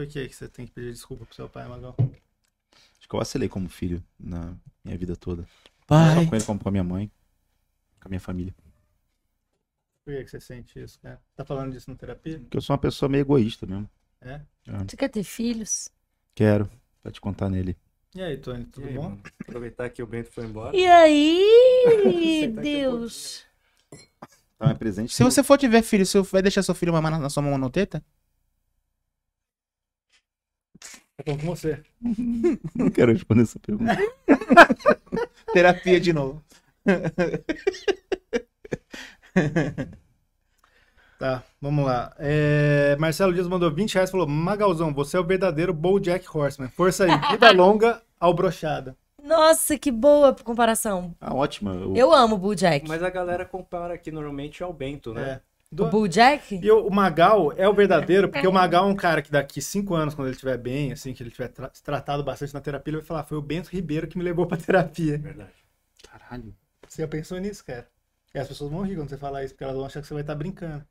Por que, que você tem que pedir desculpa pro seu pai, Magal? Acho que eu vacilei como filho na minha vida toda. Pai. Não só com ele, como com a minha mãe, com a minha família. Por que, que você sente isso, cara? Né? Tá falando disso na terapia? Porque eu sou uma pessoa meio egoísta mesmo. É? é. Você quer ter filhos? Quero, pra te contar nele. E aí, Tony, tudo aí, bom? Mano? Aproveitar que o Bento foi embora. E aí, tá Deus? Um tá, presente. Se você for tiver filho, você vai deixar seu filho mamar na sua mão não, teta? Tá falando com você. Não quero responder essa pergunta. Terapia de novo. Tá, vamos lá. É, Marcelo Dias mandou 20 reais e falou: Magalzão, você é o verdadeiro Bull Jack Horseman. Força aí, vida longa ao brochada. Nossa, que boa comparação. Ah, ótima. Eu, Eu amo o Bull Jack. Mas a galera compara aqui normalmente ao Bento, né? É. Do... O Bull Jack? E o Magal é o verdadeiro, porque o é. Magal é um cara que daqui cinco anos, quando ele estiver bem, assim, que ele tiver tra tratado bastante na terapia, ele vai falar, foi o Bento Ribeiro que me levou pra terapia. Verdade. Caralho. Você já pensou nisso, cara? E as pessoas vão rir quando você falar isso, porque elas vão achar que você vai estar tá brincando.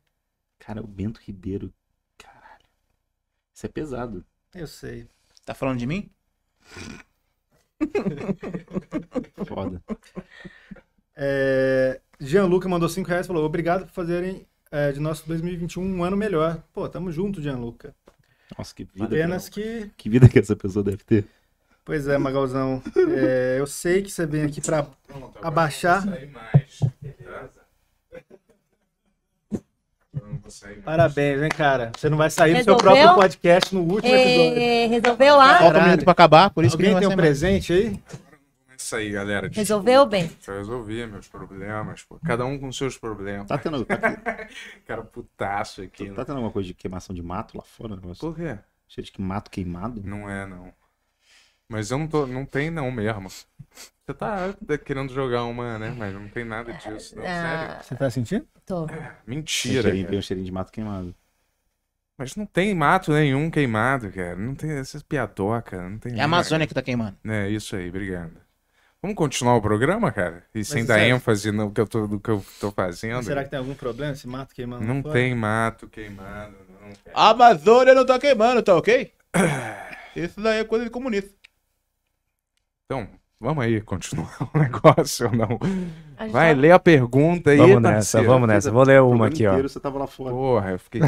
Cara, o Bento Ribeiro, caralho. Isso é pesado. Eu sei. Tá falando de mim? Foda. É... Jean Luca mandou 5 reais e falou: Obrigado por fazerem é, de nosso 2021 um ano melhor. Pô, tamo junto, Gianluca. Nossa, que vida. Apenas que. Que vida que essa pessoa deve ter. Pois é, Magalzão. É, eu sei que você vem aqui pra Pronto, abaixar. Não vou mais, Parabéns, hein, cara? Você não vai sair resolveu? do seu próprio podcast no último é, episódio. Resolveu lá? Falta um minuto pra acabar, por isso Alguém que tem um presente aí? isso aí, galera. Desculpa. Resolveu, bem? Eu resolvi meus problemas, pô. Cada um com seus problemas. Tá tendo. Tá... Cara, putaço aqui. Tá, né? tá, tendo alguma coisa de queimação de mato lá fora? Né, negócio? Por quê? Cheio de mato queimado? Não é, não. Mas eu não tô. Não tem, não mesmo. Você tá querendo jogar uma, né? Mas não tem nada disso, não. Ah, ah. Você tá sentindo? Tô. É, mentira. Tem um cheirinho de mato queimado. Mas não tem mato nenhum queimado, cara. Não tem essas piadoca, não tem. É a Amazônia que tá queimando. É, isso aí, obrigado. Vamos continuar o programa, cara? E Mas sem dar sério? ênfase no que eu tô, no que eu tô fazendo. Mas será que tem algum problema esse mato queimando? Não fora? tem mato queimado, não. A Amazônia não tá queimando, tá ok? Isso daí é coisa de comunista. Então, vamos aí continuar o negócio ou não? Vai, lê a pergunta aí. Vamos nessa, vamos nessa. Vou ler uma aqui, inteiro, ó. Você tava lá fora. Porra, eu fiquei.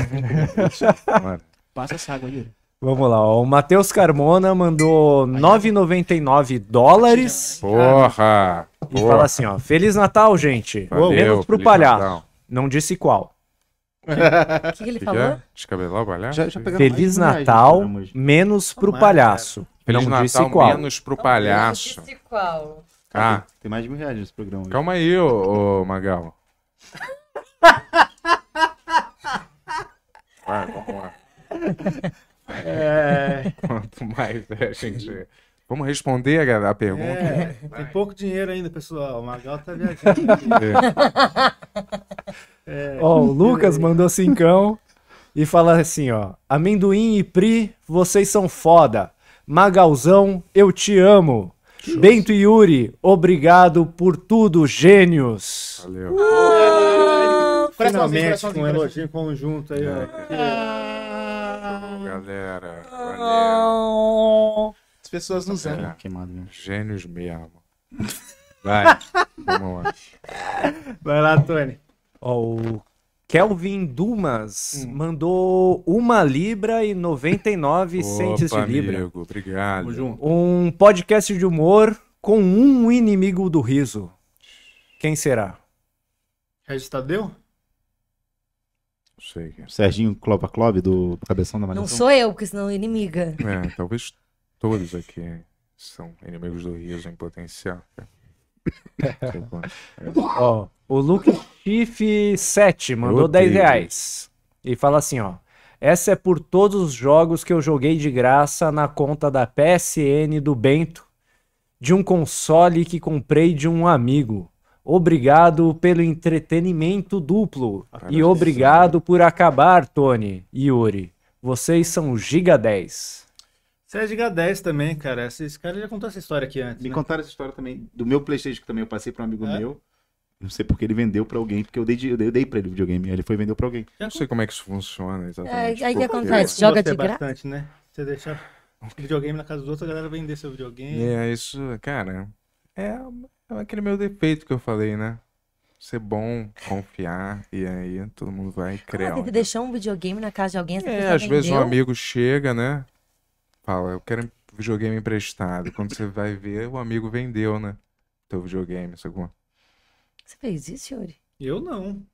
Passa essa água, Yuri. Vamos lá, o Matheus Carmona mandou 9,99 dólares. Porra! E porra. fala assim, ó, Feliz Natal, gente. Valeu, Menos pro palhaço. Não disse qual. O que, que ele Que que falou? é? Descabelar o palhaço? Já, já Feliz mais Natal, caramba, menos pro palhaço. Feliz Não disse Natal qual. menos pro palhaço. Disse qual? Ah, Tem mais de mil reais nesse programa. hoje. calma aí, ô, ô Magal. Vai, vamos lá. É. Quanto mais a gente. Vamos responder a, a pergunta. É, é tem pouco dinheiro ainda, pessoal. O Magal tá viajando. É. é. Ó, o Lucas mandou cincão e fala assim, ó. Amendoim e Pri, vocês são foda. Magalzão, eu te amo. Bento e Yuri, obrigado por tudo, gênios. Valeu. Uh! Finalmente, com um elogio conjunto aí, ó. Ah galera. Valeu. As pessoas nos amam. É Gênios mesmo. Vai, vamos lá. Vai lá, Tony. Ó, o Kelvin Dumas hum. mandou uma libra e 99 centos de libra. Amigo, obrigado. Um podcast de humor com um inimigo do riso. Quem será? Regis Tadeu? Sei. É. Serginho Clova Clove do Cabeção da Malhação? Não sou eu, porque senão é inimiga. É, talvez todos aqui são inimigos do Rio em potencial. ó, o Luke Chief 7 mandou Meu 10 reais. E fala assim, ó. Essa é por todos os jogos que eu joguei de graça na conta da PSN do Bento, de um console que comprei de um amigo. Obrigado pelo entretenimento duplo. e obrigado né? por acabar, Tony e Yuri. Vocês são Giga 10. Você é Giga 10 também, cara. Esse, cara já contou essa história aqui antes. Me né? contaram essa história também do meu PlayStation que também eu passei para um amigo é? meu. Não sei porque ele vendeu para alguém, porque eu dei, eu dei, dei ele o videogame. ele foi vender para alguém. Eu não sei como é que isso funciona exatamente. É, aí que acontece? Joga de graça. né? Você deixa um videogame na casa dos outros, a galera vender seu videogame. É, isso, cara. É, é aquele meu defeito que eu falei, né? Ser bom, confiar, e aí todo mundo vai ah, criar. Ah, teve deixar um videogame na casa de alguém. É, às vendeu. vezes um amigo chega, né? Fala, eu quero um videogame emprestado. Quando você vai ver, o amigo vendeu, né? Teu videogame, sacou? É? Você fez isso, Yuri? Eu não.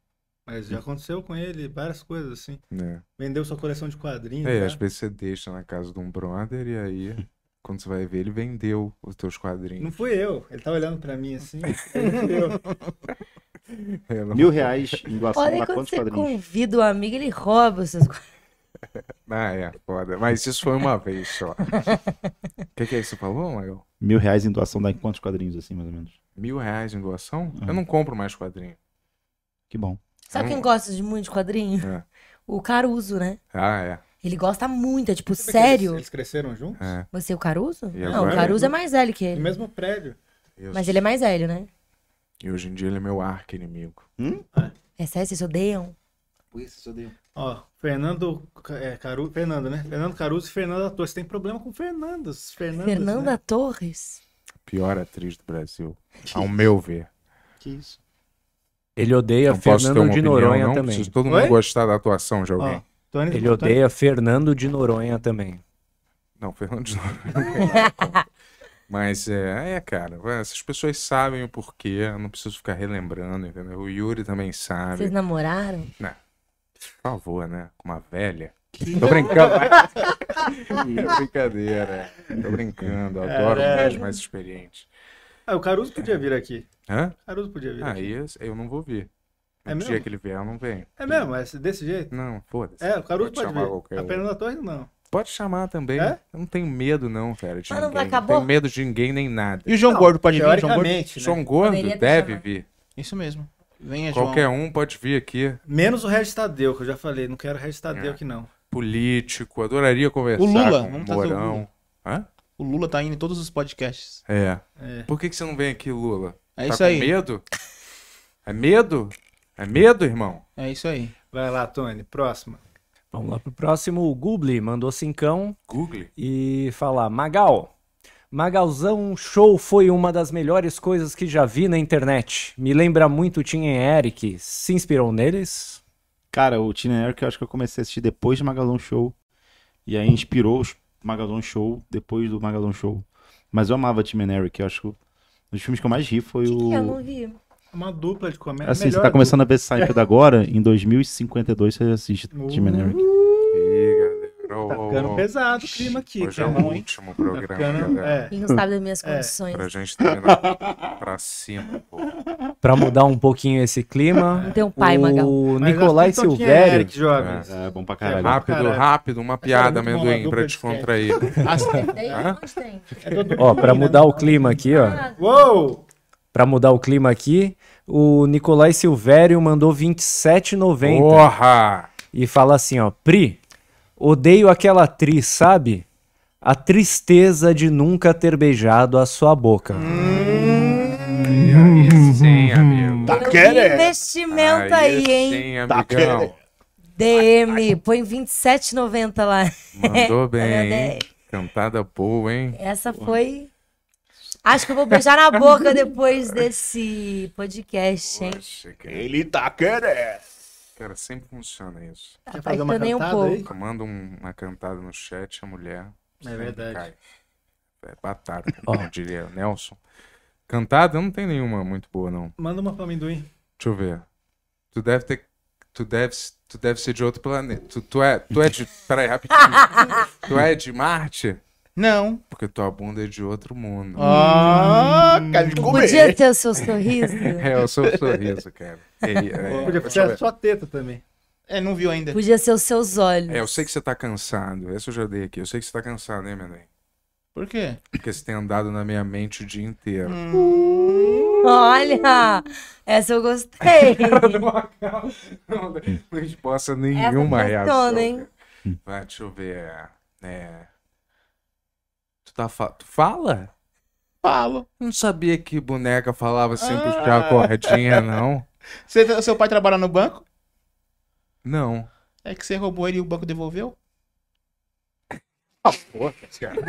Mas já aconteceu com ele várias coisas assim. É. Vendeu sua coleção de quadrinhos. É, né? às vezes você deixa na casa de um brother e aí quando você vai ver, ele vendeu os teus quadrinhos. Não fui eu. Ele tá olhando pra mim assim. é, não... Mil reais em doação. Olha quando você quadrinhos? convida o um amigo, ele rouba os seus quadrinhos. Ah, é, foda. Mas isso foi uma vez só. O que, que é isso? Você falou, Magal? Mil reais em doação dá em quantos quadrinhos, assim, mais ou menos? Mil reais em doação? Uhum. Eu não compro mais quadrinho. Que bom. Sabe quem gosta de muitos quadrinhos? É. O Caruso, né? Ah, é. Ele gosta muito, é tipo, sério. Eles, eles, cresceram juntos? É. Você e o Caruso? E não, o Caruso é mais velho que ele. No mesmo prédio. Eu Mas ele é mais velho, né? E hoje em dia ele é meu arco inimigo. Hum? É. é sério, vocês odeiam? Por isso vocês odeiam. Ó, Fernando é, Caruso. Fernando, né? Fernando Caruso e Fernanda Torres. Tem problema com Fernandos. Fernandas, Fernanda né? Torres? Pior atriz do Brasil. Ao meu ver. Que isso. Ele odeia Fernando de opinião, Noronha não. também. Se todo mundo Oi? gostar da atuação de alguém. Ó. Tony, ele odeia Fernando de Noronha também. Não, Fernando de Noronha. Mas é, é, cara, essas pessoas sabem o porquê, não preciso ficar relembrando, entendeu? O Yuri também sabe. Vocês namoraram? Não. Por favor, né? Com uma velha. Tô brincando. é brincadeira. Tô brincando. Adoro é, mulheres mais experientes. Ah, o Caruso podia vir aqui. Hã? O Caruso podia vir ah, aqui. Aí eu não vou vir. É o dia que ele vier, eu não venho. É mesmo? É desse jeito? Não, foda-se. É, o Caruso pode, pode vir. Qualquer... A da Torre, não. Pode chamar também. É? Eu não tenho medo, não, cara. De Mas ninguém. Não tenho medo de ninguém nem nada. E o João não, Gordo pode vir? João Gordo, né? João Gordo deve né? vir. Isso mesmo. Venha, Qualquer João. um pode vir aqui. Menos o Regis Tadeu, que eu já falei. Não quero o Regis Tadeu é. aqui, não. Político, adoraria conversar. O Lula, com vamos Morão. O Lula. Hã? o Lula tá indo em todos os podcasts. É. é. Por que, que você não vem aqui, Lula? É tá isso aí. medo? É medo? É medo, irmão? É isso aí. Vai lá, Tony. Próxima. Vamos lá pro próximo. O Google mandou cincão. Google. E fala, Magal. Magalzão Show foi uma das melhores coisas que já vi na internet. Me lembra muito o Tim e Eric. Se inspirou neles? Cara, o Tim e Eric eu acho que eu comecei a assistir depois de Magalzão Show. E aí inspirou o Magalzão Show depois do Magalzão Show. Mas eu amava Tim e Eric. Eu acho que um dos filmes que eu mais ri foi o. eu não vi uma dupla de comédia. Assim, você tá começando dupla. a ver Seinfeld agora, em 2052 você assiste uh, Tim galera. Tá ficando pesado o clima aqui, Hoje cara. é tá o último tá programa, tá ficando, galera. É. não sabe das minhas é. condições. É. Pra gente terminar pra cima, pô. Pra mudar um pouquinho esse clima. Não tem um pai, Magal. O Nicolai Silvério. É, É, é, bom pra é caralho. rápido, rápido, uma é piada, amendoim, pra descontrair. As... Ah? É Ó, pra mudar né? o clima aqui, ó. Uou! para mudar o clima aqui. O Nicolai Silvério mandou 27,90. Porra! E fala assim, ó: "Pri, odeio aquela atriz, sabe? A tristeza de nunca ter beijado a sua boca." Hum, hum, hum, hum. Tá aí sim, amigo. Tá Investimento aí, hein? Sim, amigão. Tá querendo. DM, põe 27,90 lá. Mandou bem. Cantada boa, hein? Essa foi Acho que eu vou beijar na boca depois desse podcast, hein? Poxa, ele tá querendo. Cara, sempre funciona isso. Tá Quer fazer uma Apaixonei um pouco. aí? Manda uma cantada no chat, a mulher. É verdade. É batata, como diria Nelson. Cantada não tem nenhuma muito boa, não. Manda uma pra amendoim. Deixa eu ver. Tu deve ter. Tu deve, tu deve ser de outro planeta. Tu, tu é, tu é de. Peraí, rapidinho. tu é de Marte? Não. Porque tua bunda é de outro mundo. Ah, cara, hum. Podia ter o seu sorriso. é, o seu sorriso, cara. É, é, Podia ser a sua teta também. É, não viu ainda. Podia ser os seus olhos. É, eu sei que você tá cansado. Essa eu já dei aqui. Eu sei que você tá cansado, hein, Meném? Por quê? Porque você tem andado na minha mente o dia inteiro. Hum. Olha! Essa eu gostei. não, não esboça nenhuma essa funciona, reação. Hein? Vai, deixa eu ver. É. é tá fa... Fala? Falo. Não sabia que boneca falava assim ah. puxar a corretinha não. Você, seu pai trabalha no banco? Não. É que você roubou ele e o banco devolveu? Ah, porra, cara.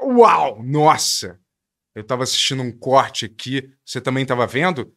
Uau! Nossa! Eu tava assistindo um corte aqui. Você também tava vendo?